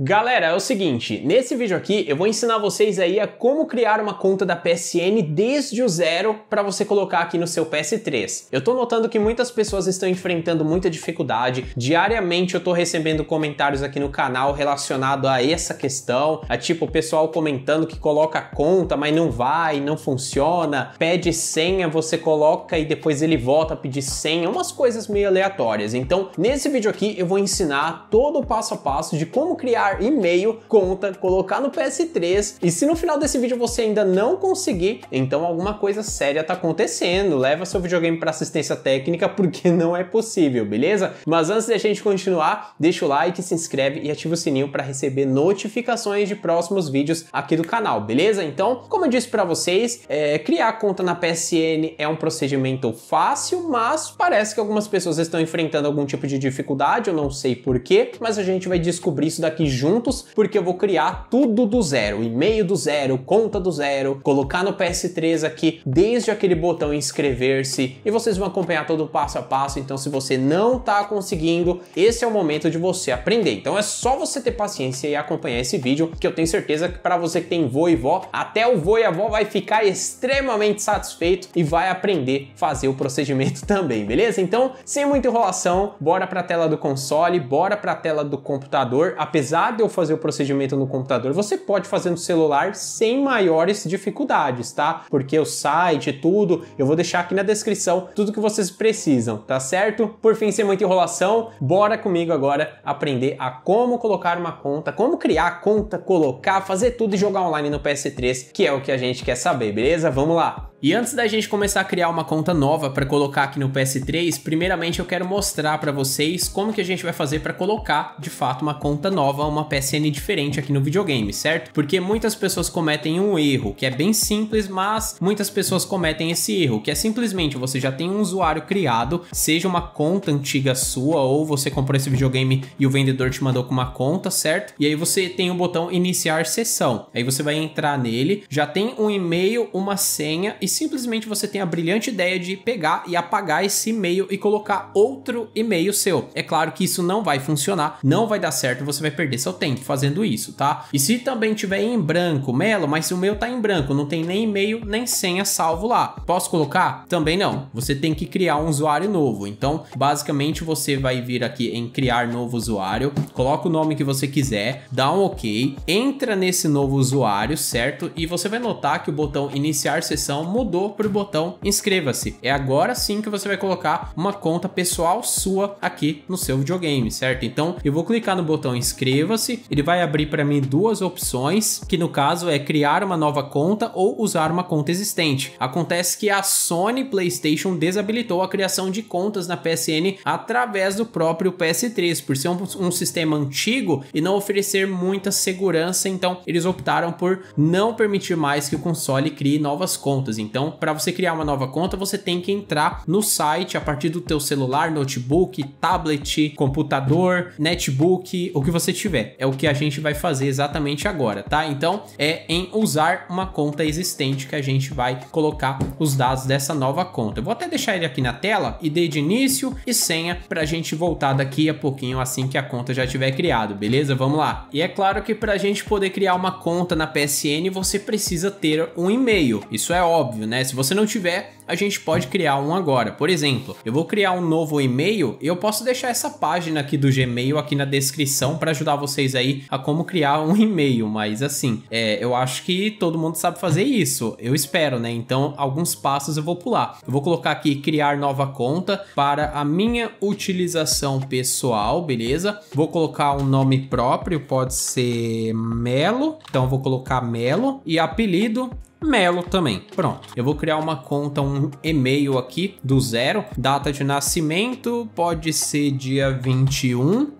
Galera, é o seguinte, nesse vídeo aqui eu vou ensinar vocês aí a como criar uma conta da PSN desde o zero para você colocar aqui no seu PS3. Eu tô notando que muitas pessoas estão enfrentando muita dificuldade, diariamente eu tô recebendo comentários aqui no canal relacionado a essa questão, a é tipo o pessoal comentando que coloca conta, mas não vai, não funciona, pede senha, você coloca e depois ele volta a pedir senha, umas coisas meio aleatórias. Então, nesse vídeo aqui eu vou ensinar todo o passo a passo de como criar celular, e-mail, conta, colocar no PS3. E se no final desse vídeo você ainda não conseguir, então alguma coisa séria tá acontecendo. Leva seu videogame para assistência técnica porque não é possível, beleza? Mas antes da gente continuar, deixa o like, se inscreve e ativa o sininho para receber notificações de próximos vídeos aqui do canal, beleza? Então, como eu disse para vocês, é, criar conta na PSN é um procedimento fácil, mas parece que algumas pessoas estão enfrentando algum tipo de dificuldade, eu não sei porquê, mas a gente vai descobrir isso daqui juntos, porque eu vou criar tudo do zero, e-mail do zero, conta do zero, colocar no PS3 aqui desde aquele botão inscrever-se e vocês vão acompanhar todo o passo a passo. Então, se você não tá conseguindo, esse é o momento de você aprender. Então, é só você ter paciência e acompanhar esse vídeo, que eu tenho certeza que para você que tem vô e vó, até o vô e a vó vai ficar extremamente satisfeito e vai aprender a fazer o procedimento também, beleza? Então, sem muita enrolação, bora para a tela do console, bora para a tela do computador, apesar apesar eu fazer o procedimento no computador, você pode fazer no celular sem maiores dificuldades, tá? Porque o site, tudo, eu vou deixar aqui na descrição tudo que vocês precisam, tá certo? Por fim, sem muita enrolação, bora comigo agora aprender a como colocar uma conta, como criar conta, colocar, fazer tudo e jogar online no PS3, que é o que a gente quer saber, beleza? Vamos lá! E antes da gente começar a criar uma conta nova para colocar aqui no PS3, primeiramente eu quero mostrar para vocês como que a gente vai fazer para colocar, de fato, uma conta nova, uma PSN diferente aqui no videogame, certo? Porque muitas pessoas cometem um erro, que é bem simples, mas muitas pessoas cometem esse erro, que é simplesmente você já tem um usuário criado, seja uma conta antiga sua ou você comprou esse videogame e o vendedor te mandou com uma conta, certo? E aí você tem o botão iniciar sessão. Aí você vai entrar nele, já tem um e-mail, uma senha e simplesmente você tem a brilhante ideia de pegar e apagar esse e-mail e colocar outro e-mail seu. É claro que isso não vai funcionar, não vai dar certo, você vai perder seu tempo fazendo isso, tá? E se também tiver em branco, Melo, mas se o meu tá em branco, não tem nem e-mail nem senha salvo lá, posso colocar? Também não. Você tem que criar um usuário novo. Então, basicamente, você vai vir aqui em criar novo usuário, coloca o nome que você quiser, dá um OK, entra nesse novo usuário, certo? E você vai notar que o botão iniciar sessão mudou para o botão inscreva-se. É agora sim que você vai colocar uma conta pessoal sua aqui no seu videogame, certo? Então eu vou clicar no botão inscreva-se, ele vai abrir para mim duas opções, que no caso é criar uma nova conta ou usar uma conta existente. Acontece que a Sony PlayStation desabilitou a criação de contas na PSN através do próprio PS3, por ser um, um sistema antigo e não oferecer muita segurança, então eles optaram por não permitir mais que o console crie novas contas. Então, para você criar uma nova conta, você tem que entrar no site a partir do teu celular, notebook, tablet, computador, netbook, o que você tiver. É o que a gente vai fazer exatamente agora, tá? Então, é em usar uma conta existente que a gente vai colocar os dados dessa nova conta. Eu vou até deixar ele aqui na tela, e de início e senha para a gente voltar daqui a pouquinho assim que a conta já tiver criado, beleza? Vamos lá. E é claro que para a gente poder criar uma conta na PSN, você precisa ter um e-mail. Isso é óbvio óbvio, né? Se você não tiver a gente pode criar um agora. Por exemplo, eu vou criar um novo e-mail e eu posso deixar essa página aqui do Gmail aqui na descrição para ajudar vocês aí a como criar um e-mail, mas assim, é, eu acho que todo mundo sabe fazer isso, eu espero, né? Então, alguns passos eu vou pular. Eu vou colocar aqui criar nova conta para a minha utilização pessoal, beleza? Vou colocar um nome próprio, pode ser Melo, então vou colocar Melo e apelido Melo também. Pronto, eu vou criar uma conta, um um e-mail aqui do zero, data de nascimento pode ser dia 21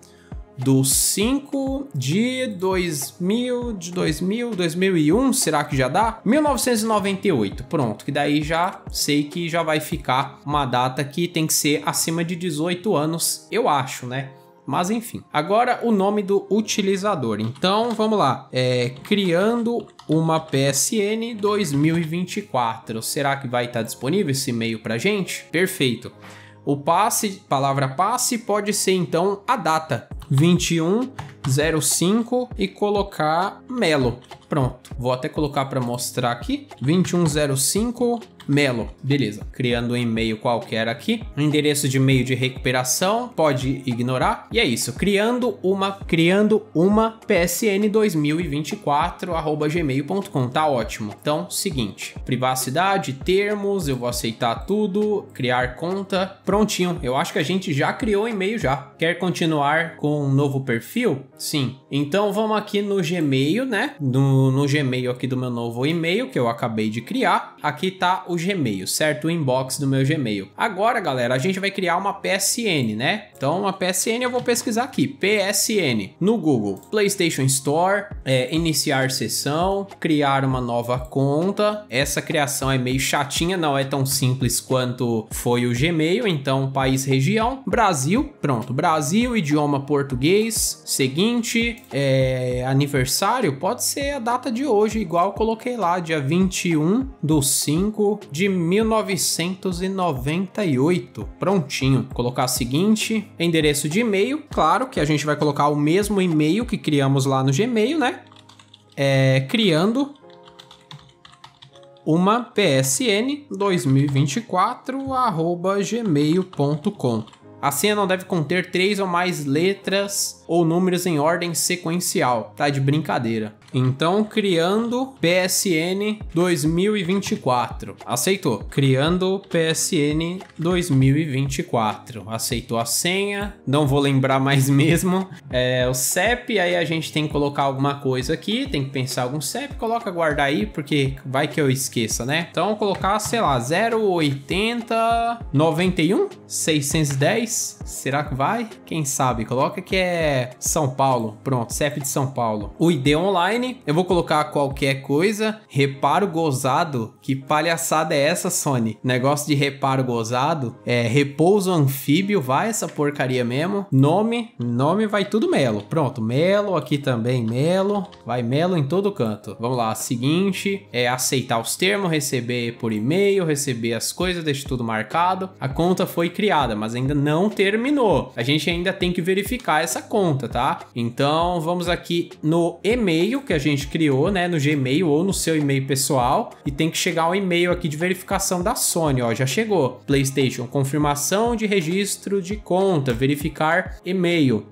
do 5 de 2000, de 2000, 2001, será que já dá? 1998, pronto, que daí já sei que já vai ficar uma data que tem que ser acima de 18 anos, eu acho, né? Mas enfim. Agora o nome do utilizador. Então vamos lá. É, criando uma PSN 2024. Será que vai estar disponível esse e-mail para gente? Perfeito. O passe, palavra passe, pode ser então a data 2105 e colocar Melo. Pronto. Vou até colocar para mostrar aqui. 2105 Melo. Beleza. Criando um e-mail qualquer aqui. Endereço de e-mail de recuperação, pode ignorar. E é isso. Criando uma, criando uma PSN 2024 gmail.com. Tá ótimo. Então, seguinte. Privacidade, termos, eu vou aceitar tudo. Criar conta. Prontinho. Eu acho que a gente já criou o e-mail já. Quer continuar com um novo perfil? Sim. Então vamos aqui no Gmail, né? No, no Gmail aqui do meu novo e-mail que eu acabei de criar. Aqui tá o Gmail, certo? O inbox do meu Gmail. Agora, galera, a gente vai criar uma PSN, né? Então, uma PSN eu vou pesquisar aqui. PSN no Google, PlayStation Store, é, iniciar sessão, criar uma nova conta. Essa criação é meio chatinha, não é tão simples quanto foi o Gmail. Então, país, região, Brasil, pronto. Brasil, idioma português, seguinte é, aniversário pode ser a data de hoje, igual coloquei lá, dia 21 do 5 de 1998. Prontinho. Colocar o seguinte: endereço de e-mail. Claro que a gente vai colocar o mesmo e-mail que criamos lá no Gmail, né? É, criando uma PSN 2024 gmail.com a senha não deve conter três ou mais letras ou números em ordem sequencial. Tá de brincadeira. Então, criando PSN 2024. Aceitou. Criando PSN 2024. Aceitou a senha. Não vou lembrar mais mesmo. É, o CEP, aí a gente tem que colocar alguma coisa aqui. Tem que pensar algum CEP. Coloca guardar aí, porque vai que eu esqueça, né? Então, colocar, sei lá, 080 91 610. Será que vai? Quem sabe? Coloca que é São Paulo. Pronto, CEP de São Paulo. O ID online online. Eu vou colocar qualquer coisa. Reparo gozado. Que palhaçada é essa, Sony? Negócio de reparo gozado. É repouso anfíbio. Vai essa porcaria mesmo. Nome. Nome vai tudo Melo. Pronto. Melo aqui também. Melo. Vai Melo em todo canto. Vamos lá. Seguinte. É aceitar os termos. Receber por e-mail. Receber as coisas. Deixa tudo marcado. A conta foi criada, mas ainda não terminou. A gente ainda tem que verificar essa conta, tá? Então vamos aqui no e-mail que a gente criou, né, no Gmail ou no seu e-mail pessoal, e tem que chegar um e-mail aqui de verificação da Sony, ó, já chegou. PlayStation, confirmação de registro de conta, verificar e-mail,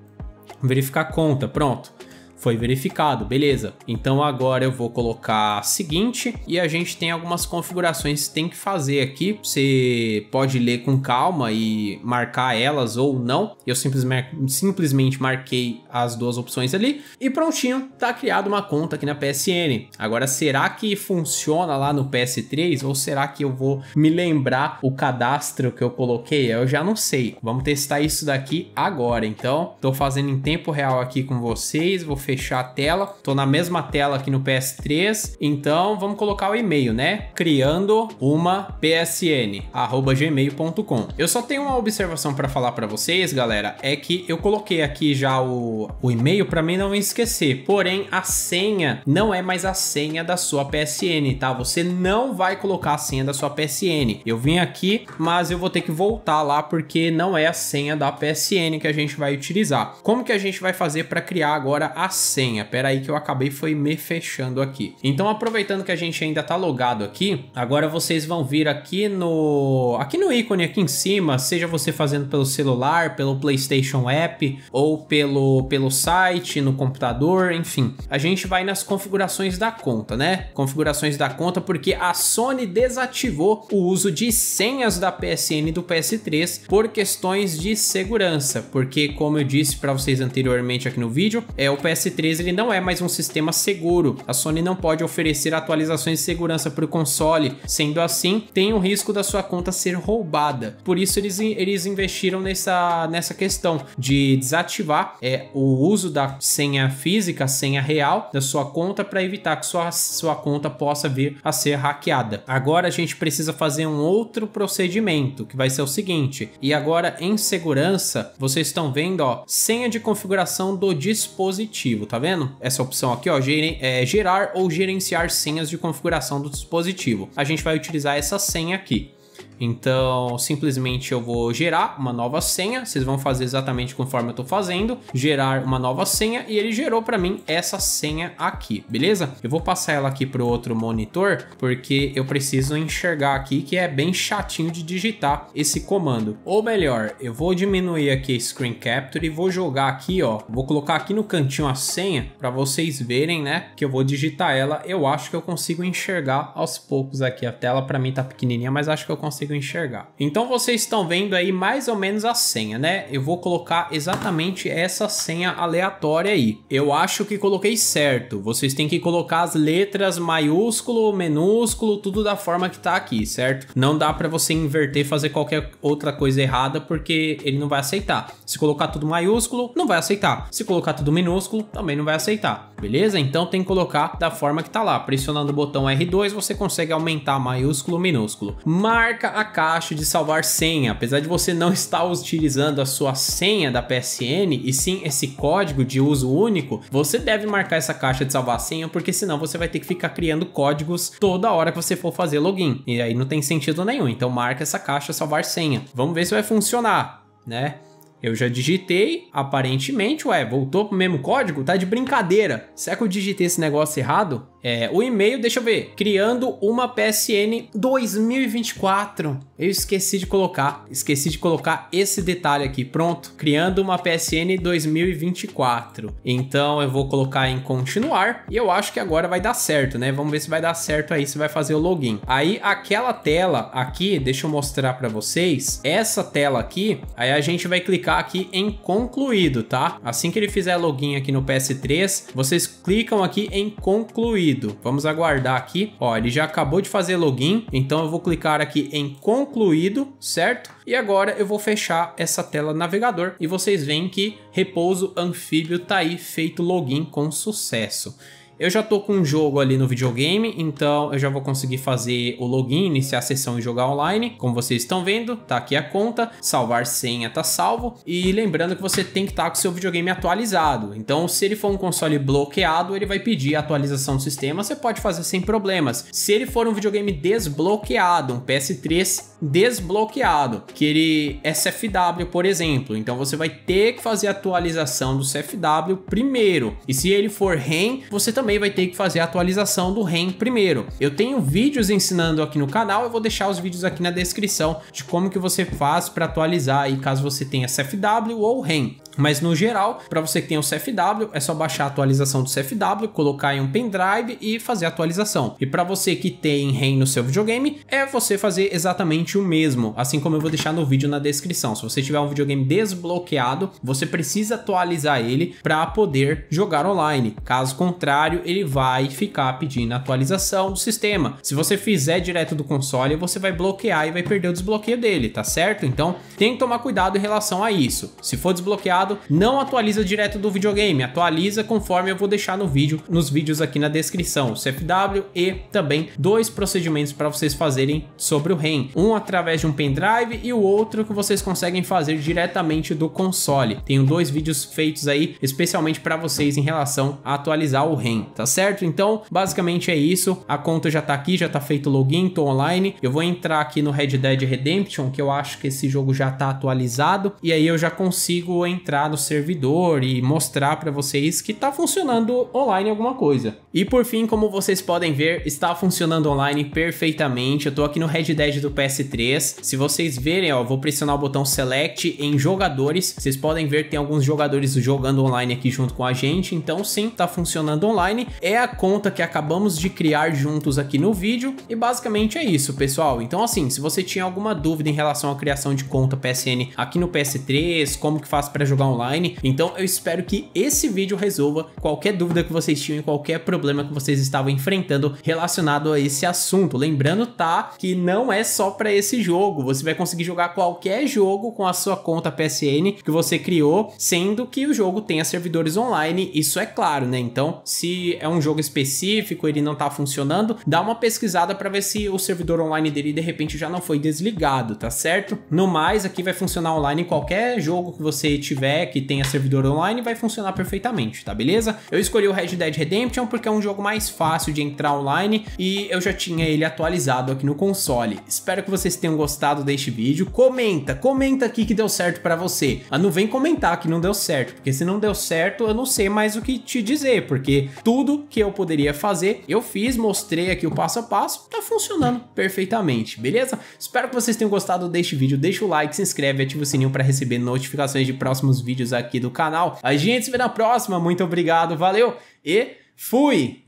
verificar conta, pronto. Foi verificado, beleza. Então agora eu vou colocar seguinte e a gente tem algumas configurações que tem que fazer aqui. Você pode ler com calma e marcar elas ou não. Eu simplesmente marquei as duas opções ali e prontinho, tá criado uma conta aqui na PSN. Agora será que funciona lá no PS3 ou será que eu vou me lembrar o cadastro que eu coloquei? Eu já não sei. Vamos testar isso daqui agora. Então, tô fazendo em tempo real aqui com vocês. Vou fechar a tela. Estou na mesma tela aqui no PS3. Então vamos colocar o e-mail, né? Criando uma PSN, arroba gmail.com. Eu só tenho uma observação para falar para vocês, galera, é que eu coloquei aqui já o, o e-mail para mim não esquecer. Porém, a senha não é mais a senha da sua PSN, tá? Você não vai colocar a senha da sua PSN. Eu vim aqui, mas eu vou ter que voltar lá porque não é a senha da PSN que a gente vai utilizar. Como que a gente vai fazer para criar agora a senha. Pera aí que eu acabei foi me fechando aqui. Então aproveitando que a gente ainda tá logado aqui, agora vocês vão vir aqui no aqui no ícone aqui em cima, seja você fazendo pelo celular, pelo PlayStation App ou pelo pelo site, no computador, enfim. A gente vai nas configurações da conta, né? Configurações da conta porque a Sony desativou o uso de senhas da PSN e do PS3 por questões de segurança, porque como eu disse para vocês anteriormente aqui no vídeo, é o PS 3 ele não é mais um sistema seguro. A Sony não pode oferecer atualizações de segurança para o console. Sendo assim, tem o risco da sua conta ser roubada. Por isso eles, eles investiram nessa, nessa questão de desativar é, o uso da senha física, senha real da sua conta para evitar que sua, sua conta possa vir a ser hackeada. Agora a gente precisa fazer um outro procedimento que vai ser o seguinte. E agora em segurança, vocês estão vendo, ó, senha de configuração do dispositivo tá vendo? Essa opção aqui, ó, é, gerar ou gerenciar senhas de configuração do dispositivo. A gente vai utilizar essa senha aqui. Então, simplesmente eu vou gerar uma nova senha, vocês vão fazer exatamente conforme eu estou fazendo, gerar uma nova senha e ele gerou para mim essa senha aqui, beleza? Eu vou passar ela aqui para o outro monitor, porque eu preciso enxergar aqui que é bem chatinho de digitar esse comando. Ou melhor, eu vou diminuir aqui Screen Capture e vou jogar aqui, ó, vou colocar aqui no cantinho a senha para vocês verem, né, que eu vou digitar ela. Eu acho que eu consigo enxergar aos poucos aqui a tela, para mim tá pequenininha, mas acho que eu consigo consigo enxergar. Então vocês estão vendo aí mais ou menos a senha, né? Eu vou colocar exatamente essa senha aleatória aí. Eu acho que coloquei certo. Vocês têm que colocar as letras maiúsculo, minúsculo, tudo da forma que tá aqui, certo? Não dá para você inverter, fazer qualquer outra coisa errada, porque ele não vai aceitar. Se colocar tudo maiúsculo, não vai aceitar. Se colocar tudo minúsculo, também não vai aceitar. Beleza? Então tem que colocar da forma que tá lá. Pressionando o botão R2, você consegue aumentar maiúsculo, minúsculo. Marca a caixa de salvar senha. Apesar de você não estar utilizando a sua senha da PSN e sim esse código de uso único, você deve marcar essa caixa de salvar senha porque senão você vai ter que ficar criando códigos toda hora que você for fazer login. E aí não tem sentido nenhum. Então marca essa caixa salvar senha. Vamos ver se vai funcionar, né? Eu já digitei, aparentemente, ué, voltou pro mesmo código? Tá de brincadeira. Será que eu digitei esse negócio errado? É, o e-mail, deixa eu ver, criando uma PSN 2024. Eu esqueci de colocar, esqueci de colocar esse detalhe aqui. Pronto, criando uma PSN 2024. Então eu vou colocar em continuar e eu acho que agora vai dar certo, né? Vamos ver se vai dar certo aí, se vai fazer o login. Aí aquela tela aqui, deixa eu mostrar para vocês, essa tela aqui, aí a gente vai clicar aqui em concluído, tá? Assim que ele fizer login aqui no PS3, vocês clicam aqui em concluído concluído. Vamos aguardar aqui. Ó, ele já acabou de fazer login, então eu vou clicar aqui em concluído, certo? E agora eu vou fechar essa tela navegador e vocês veem que repouso anfíbio tá aí feito login com sucesso. Eu já tô com um jogo ali no videogame, então eu já vou conseguir fazer o login, iniciar a sessão e jogar online. Como vocês estão vendo, tá aqui a conta, salvar senha tá salvo. E lembrando que você tem que estar tá com seu videogame atualizado. Então, se ele for um console bloqueado, ele vai pedir a atualização do sistema, você pode fazer sem problemas. Se ele for um videogame desbloqueado, um PS3 desbloqueado, que ele é CFW, por exemplo, então você vai ter que fazer a atualização do CFW primeiro. E se ele for REM, você também também vai ter que fazer a atualização do REM primeiro. Eu tenho vídeos ensinando aqui no canal, eu vou deixar os vídeos aqui na descrição de como que você faz para atualizar aí caso você tenha CFW ou REM. Mas no geral, para você que tem o CFW, é só baixar a atualização do CFW, colocar em um pendrive e fazer a atualização. E para você que tem REM no seu videogame, é você fazer exatamente o mesmo, assim como eu vou deixar no vídeo na descrição. Se você tiver um videogame desbloqueado, você precisa atualizar ele para poder jogar online. Caso contrário, usuário ele vai ficar pedindo atualização do sistema. Se você fizer direto do console, você vai bloquear e vai perder o desbloqueio dele, tá certo? Então tem que tomar cuidado em relação a isso. Se for desbloqueado, não atualiza direto do videogame, atualiza conforme eu vou deixar no vídeo, nos vídeos aqui na descrição, CFW e também dois procedimentos para vocês fazerem sobre o REM, um através de um pendrive e o outro que vocês conseguem fazer diretamente do console. Tenho dois vídeos feitos aí especialmente para vocês em relação a atualizar o REM tá certo? Então, basicamente é isso. A conta já tá aqui, já tá feito o login, tô online. Eu vou entrar aqui no Red Dead Redemption, que eu acho que esse jogo já tá atualizado, e aí eu já consigo entrar no servidor e mostrar para vocês que tá funcionando online alguma coisa. E por fim, como vocês podem ver, está funcionando online perfeitamente. Eu tô aqui no Red Dead do PS3. Se vocês verem, ó, vou pressionar o botão Select em jogadores. Vocês podem ver que tem alguns jogadores jogando online aqui junto com a gente. Então sim, tá funcionando online é a conta que acabamos de criar juntos aqui no vídeo e basicamente é isso, pessoal. Então assim, se você tinha alguma dúvida em relação à criação de conta PSN aqui no PS3, como que faz para jogar online, então eu espero que esse vídeo resolva qualquer dúvida que vocês tinham e qualquer problema que vocês estavam enfrentando relacionado a esse assunto. Lembrando, tá, que não é só para esse jogo, você vai conseguir jogar qualquer jogo com a sua conta PSN que você criou, sendo que o jogo tenha servidores online, isso é claro, né? Então, se é um jogo específico, ele não tá funcionando, dá uma pesquisada para ver se o servidor online dele de repente já não foi desligado, tá certo? No mais, aqui vai funcionar online qualquer jogo que você tiver que tenha servidor online, vai funcionar perfeitamente, tá beleza? Eu escolhi o Red Dead Redemption porque é um jogo mais fácil de entrar online e eu já tinha ele atualizado aqui no console. Espero que vocês tenham gostado deste vídeo. Comenta, comenta aqui que deu certo para você. Ah, não vem comentar que não deu certo, porque se não deu certo, eu não sei mais o que te dizer, porque tudo tudo que eu poderia fazer, eu fiz, mostrei aqui o passo a passo, tá funcionando perfeitamente, beleza? Espero que vocês tenham gostado deste vídeo, deixa o like, se inscreve, ativa o sininho para receber notificações de próximos vídeos aqui do canal. A gente se vê na próxima, muito obrigado, valeu e fui!